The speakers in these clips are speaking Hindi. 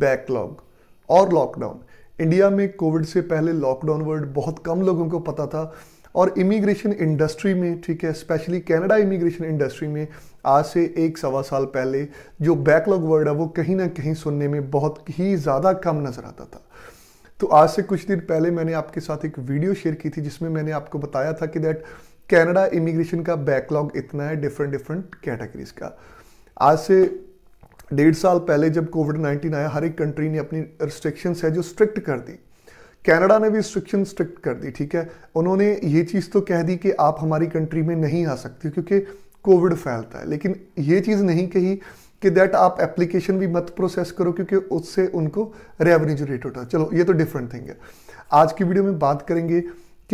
बैकलॉग और लॉकडाउन इंडिया में कोविड से पहले लॉकडाउन वर्ड बहुत कम लोगों को पता था और इमिग्रेशन इंडस्ट्री में ठीक है स्पेशली कनाडा इमिग्रेशन इंडस्ट्री में आज से एक सवा साल पहले जो बैकलॉग वर्ड है वो कहीं ना कहीं सुनने में बहुत ही ज़्यादा कम नज़र आता था तो आज से कुछ दिन पहले मैंने आपके साथ एक वीडियो शेयर की थी जिसमें मैंने आपको बताया था कि दैट कैनेडा इमिग्रेशन का बैकलॉग इतना है डिफरेंट डिफरेंट कैटेगरीज का आज से डेढ़ साल पहले जब कोविड नाइन्टीन आया हर एक कंट्री ने अपनी रिस्ट्रिक्शंस है जो स्ट्रिक्ट कर दी कनाडा ने भी रिस्ट्रिक्शन स्ट्रिक्ट कर दी ठीक है उन्होंने ये चीज़ तो कह दी कि आप हमारी कंट्री में नहीं आ सकते क्योंकि कोविड फैलता है लेकिन ये चीज़ नहीं कही कि दैट आप एप्लीकेशन भी मत प्रोसेस करो क्योंकि उससे उनको रेवन्यू जनरेट होता है चलो ये तो डिफरेंट थिंग है आज की वीडियो में बात करेंगे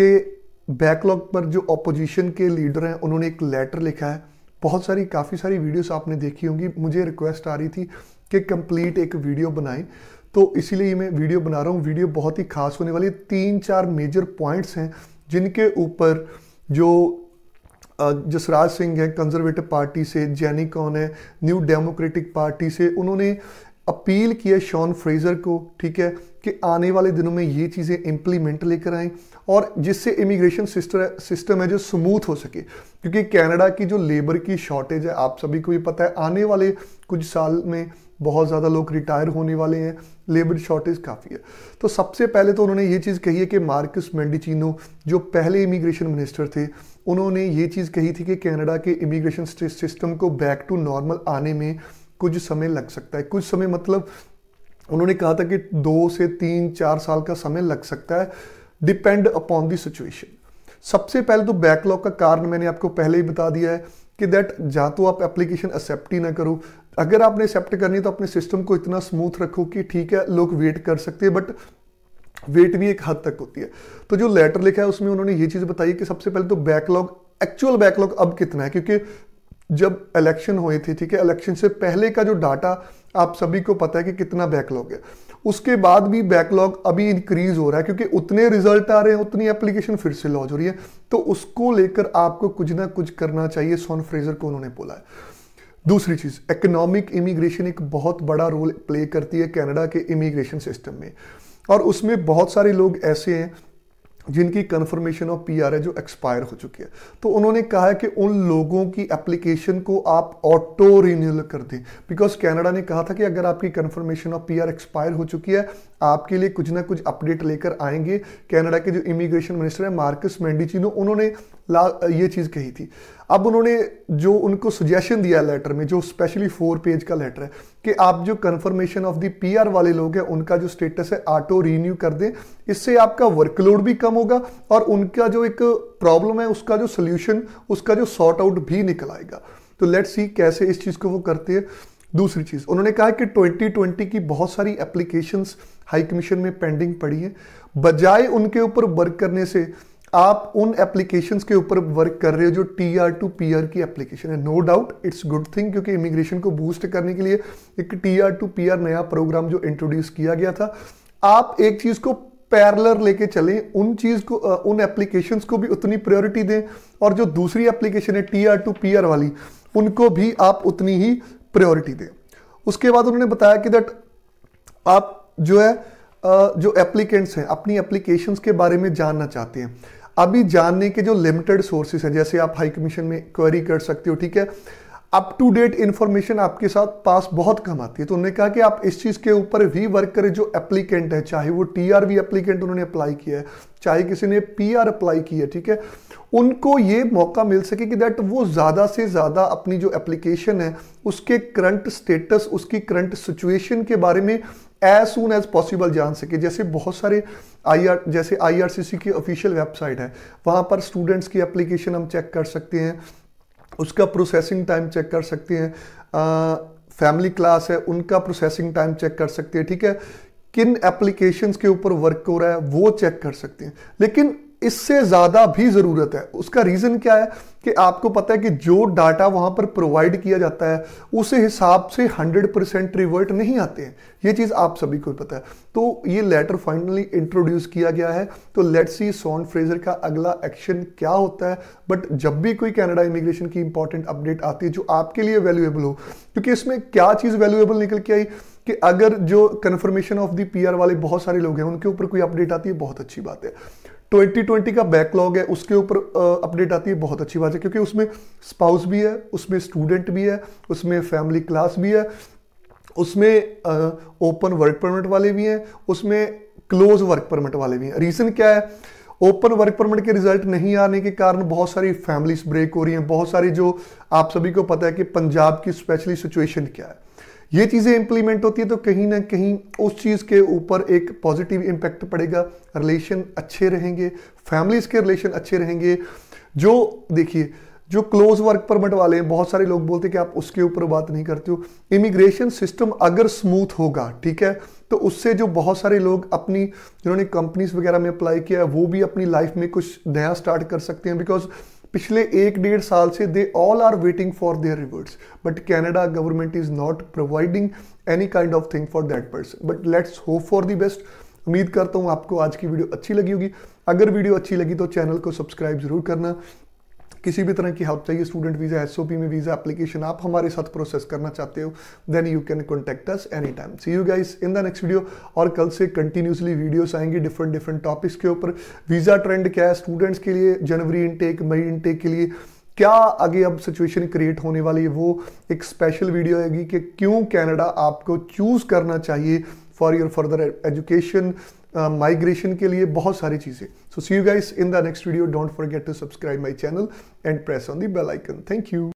कि बैकलॉग पर जो अपोजिशन के लीडर हैं उन्होंने एक लेटर लिखा है बहुत सारी काफ़ी सारी वीडियोस आपने देखी होंगी मुझे रिक्वेस्ट आ रही थी कि कंप्लीट एक वीडियो बनाएं तो इसीलिए मैं वीडियो बना रहा हूँ वीडियो बहुत ही खास होने वाली है तीन चार मेजर पॉइंट्स हैं जिनके ऊपर जो जसराज सिंह हैं कंजर्वेटिव पार्टी से जैनी कौन है न्यू डेमोक्रेटिक पार्टी से उन्होंने अपील किया शॉन फ्रेज़र को ठीक है कि आने वाले दिनों में ये चीज़ें इम्प्लीमेंट लेकर आएँ और जिससे इमिग्रेशन सिस्टर सिस्टम है जो स्मूथ हो सके क्योंकि कनाडा की जो लेबर की शॉर्टेज है आप सभी को भी पता है आने वाले कुछ साल में बहुत ज़्यादा लोग रिटायर होने वाले हैं लेबर शॉर्टेज काफ़ी है तो सबसे पहले तो उन्होंने ये चीज़ कही है कि मार्कस मेंडिचिनो जो पहले इमिग्रेशन मिनिस्टर थे उन्होंने ये चीज़ कही थी कि कनाडा के इमिग्रेशन सिस्टम को बैक टू नॉर्मल आने में कुछ समय लग सकता है कुछ समय मतलब उन्होंने कहा था कि दो से तीन चार साल का समय लग सकता है डिपेंड अपॉन दी सिचुएशन सबसे पहले तो बैकलॉग का कारण मैंने आपको पहले ही बता दिया है कि दैट जहाँ तो आप एप्लीकेशन एक्सेप्ट ही ना करो अगर आपने एक्सेप्ट करनी है तो अपने सिस्टम को इतना स्मूथ रखो कि ठीक है लोग वेट कर सकते हैं बट वेट भी एक हद तक होती है तो जो लेटर लिखा है उसमें उन्होंने ये चीज़ बताई कि सबसे पहले तो बैकलॉग एक्चुअल बैकलॉग अब कितना है क्योंकि जब इलेक्शन हुए थे ठीक है इलेक्शन से पहले का जो डाटा आप सभी को पता है कि कितना बैकलॉग है उसके बाद भी बैकलॉग अभी इंक्रीज हो रहा है क्योंकि उतने रिजल्ट आ रहे हैं उतनी एप्लीकेशन फिर से लॉन्च हो रही है तो उसको लेकर आपको कुछ ना कुछ करना चाहिए सॉन फ्रेजर को उन्होंने बोला है दूसरी चीज़ इकोनॉमिक इमिग्रेशन एक बहुत बड़ा रोल प्ले करती है कैनेडा के इमिग्रेशन सिस्टम में और उसमें बहुत सारे लोग ऐसे हैं जिनकी कन्फर्मेशन ऑफ पी आर है जो एक्सपायर हो चुकी है तो उन्होंने कहा है कि उन लोगों की एप्लीकेशन को आप ऑटो रिन्यूअल कर दें बिकॉज कैनेडा ने कहा था कि अगर आपकी confirmation of P R expire हो चुकी है आपके लिए कुछ ना कुछ अपडेट लेकर आएंगे कैनेडा के जो इमिग्रेशन मिनिस्टर है मार्कस मेंडिचिनो उन्होंने ये चीज़ कही थी अब उन्होंने जो उनको सुजेशन दिया लेटर में जो स्पेशली फोर पेज का लेटर है कि आप जो कन्फर्मेशन ऑफ दी पीआर वाले लोग हैं उनका जो स्टेटस है ऑटो रीन्यू कर दें इससे आपका वर्कलोड भी कम होगा और उनका जो एक प्रॉब्लम है उसका जो सोल्यूशन उसका जो सॉर्ट आउट भी निकल आएगा तो लेट्स सी कैसे इस चीज़ को वो करते हैं दूसरी चीज़ उन्होंने कहा कि 2020 की बहुत सारी एप्लीकेशंस हाई कमीशन में पेंडिंग पड़ी हैं बजाय उनके ऊपर वर्क करने से आप उन एप्लीकेशंस के ऊपर वर्क कर रहे हो जो T R to P R की एप्लीकेशन है no doubt it's good thing क्योंकि इमिग्रेशन को बूस्ट करने के लिए एक T R to P R नया प्रोग्राम जो इंट्रोड्यूस किया गया था आप एक चीज़ को पैरलर लेके चलें उन चीज़ को उन एप्लीकेशंस को भी उतनी प्रायोरिटी दें और जो दूसरी एप्लीकेशन है T R to P R वाली उनको भी आप उतनी ही प्रायोरिटी दें उसके बाद उन्होंने बताया कि दैट आप जो है जो एप्लीकेंट्स हैं अपनी एप्लीकेशंस के बारे में जानना चाहते हैं अभी जानने के जो लिमिटेड सोर्सेस हैं जैसे आप हाई कमीशन में क्वेरी कर सकते हो ठीक है अप टू डेट इन्फॉर्मेशन आपके साथ पास बहुत कम आती है तो उन्होंने कहा कि आप इस चीज़ के ऊपर भी वर्क करें जो एप्लीकेंट है चाहे वो टी आर वी एप्लीकेंट उन्होंने अप्लाई किया है चाहे किसी ने पी आर अप्लाई किया है ठीक है उनको ये मौका मिल सके कि दैट वो ज़्यादा से ज़्यादा अपनी जो एप्लीकेशन है उसके करंट स्टेटस उसकी करंट सिचुएशन के बारे में एज सुन एज पॉसिबल जान सके जैसे बहुत सारे आई आर जैसे आई आर सी सी की ऑफिशियल वेबसाइट है वहाँ पर स्टूडेंट्स की एप्लीकेशन हम चेक कर सकते हैं उसका प्रोसेसिंग टाइम चेक कर सकते हैं फैमिली क्लास है उनका प्रोसेसिंग टाइम चेक कर सकते हैं ठीक है किन एप्लीकेशंस के ऊपर वर्क हो रहा है वो चेक कर सकते हैं लेकिन इससे ज़्यादा भी ज़रूरत है उसका रीज़न क्या है कि आपको पता है कि जो डाटा वहां पर प्रोवाइड किया जाता है उसे हिसाब से 100 परसेंट रिवर्ट नहीं आते हैं ये चीज़ आप सभी को पता है तो ये लेटर फाइनली इंट्रोड्यूस किया गया है तो लेट सी सोन फ्रेजर का अगला एक्शन क्या होता है बट जब भी कोई कैनेडा इमिग्रेशन की इंपॉर्टेंट अपडेट आती है जो आपके लिए वैल्यूएबल हो क्योंकि इसमें क्या चीज़ वैल्यूएबल निकल के आई कि अगर जो कन्फर्मेशन ऑफ दी पीआर वाले बहुत सारे लोग हैं उनके ऊपर कोई अपडेट आती है बहुत अच्छी बात है 2020 का बैकलॉग है उसके ऊपर अपडेट आती है बहुत अच्छी बात है क्योंकि उसमें स्पाउस भी है उसमें स्टूडेंट भी है उसमें फैमिली क्लास भी है उसमें ओपन वर्क परमिट वाले भी हैं उसमें क्लोज वर्क परमिट वाले भी हैं रीज़न क्या है ओपन वर्क परमिट के रिजल्ट नहीं आने के कारण बहुत सारी फैमिलीज ब्रेक हो रही हैं बहुत सारी जो आप सभी को पता है कि पंजाब की स्पेशली सिचुएशन क्या है ये चीज़ें इंप्लीमेंट होती है तो कहीं ना कहीं उस चीज़ के ऊपर एक पॉजिटिव इम्पैक्ट पड़ेगा रिलेशन अच्छे रहेंगे फैमिलीज़ के रिलेशन अच्छे रहेंगे जो देखिए जो क्लोज वर्क परमिट वाले हैं बहुत सारे लोग बोलते हैं कि आप उसके ऊपर बात नहीं करते हो इमिग्रेशन सिस्टम अगर स्मूथ होगा ठीक है तो उससे जो बहुत सारे लोग अपनी जिन्होंने कंपनीज वगैरह में अप्लाई किया है वो भी अपनी लाइफ में कुछ नया स्टार्ट कर सकते हैं बिकॉज पिछले एक डेढ़ साल से they all are waiting for their reverts but Canada government is not providing any kind of thing for that person but let's hope for the best उम्मीद करता हूँ आपको आज की वीडियो अच्छी लगी होगी अगर वीडियो अच्छी लगी तो चैनल को सब्सक्राइब जरूर करना किसी भी तरह की हेल्प चाहिए स्टूडेंट वीज़ा एस में वीज़ा एप्लीकेशन आप हमारे साथ प्रोसेस करना चाहते हो then you can contact us any time see you guys in the next video और कल से कंटिन्यूसली वीडियोस आएंगी डिफरेंट डिफरेंट टॉपिक्स के ऊपर वीज़ा ट्रेंड क्या है स्टूडेंट्स के लिए जनवरी इनटेक मई इनटेक के लिए क्या आगे अब सिचुएशन क्रिएट होने वाली है वो एक स्पेशल वीडियो आएगी कि क्यों कैनेडा आपको चूज़ करना चाहिए for your further education migration के लिए बहुत सारी चीज़ें so see you guys in the next video don't forget to subscribe my channel and press on the bell icon thank you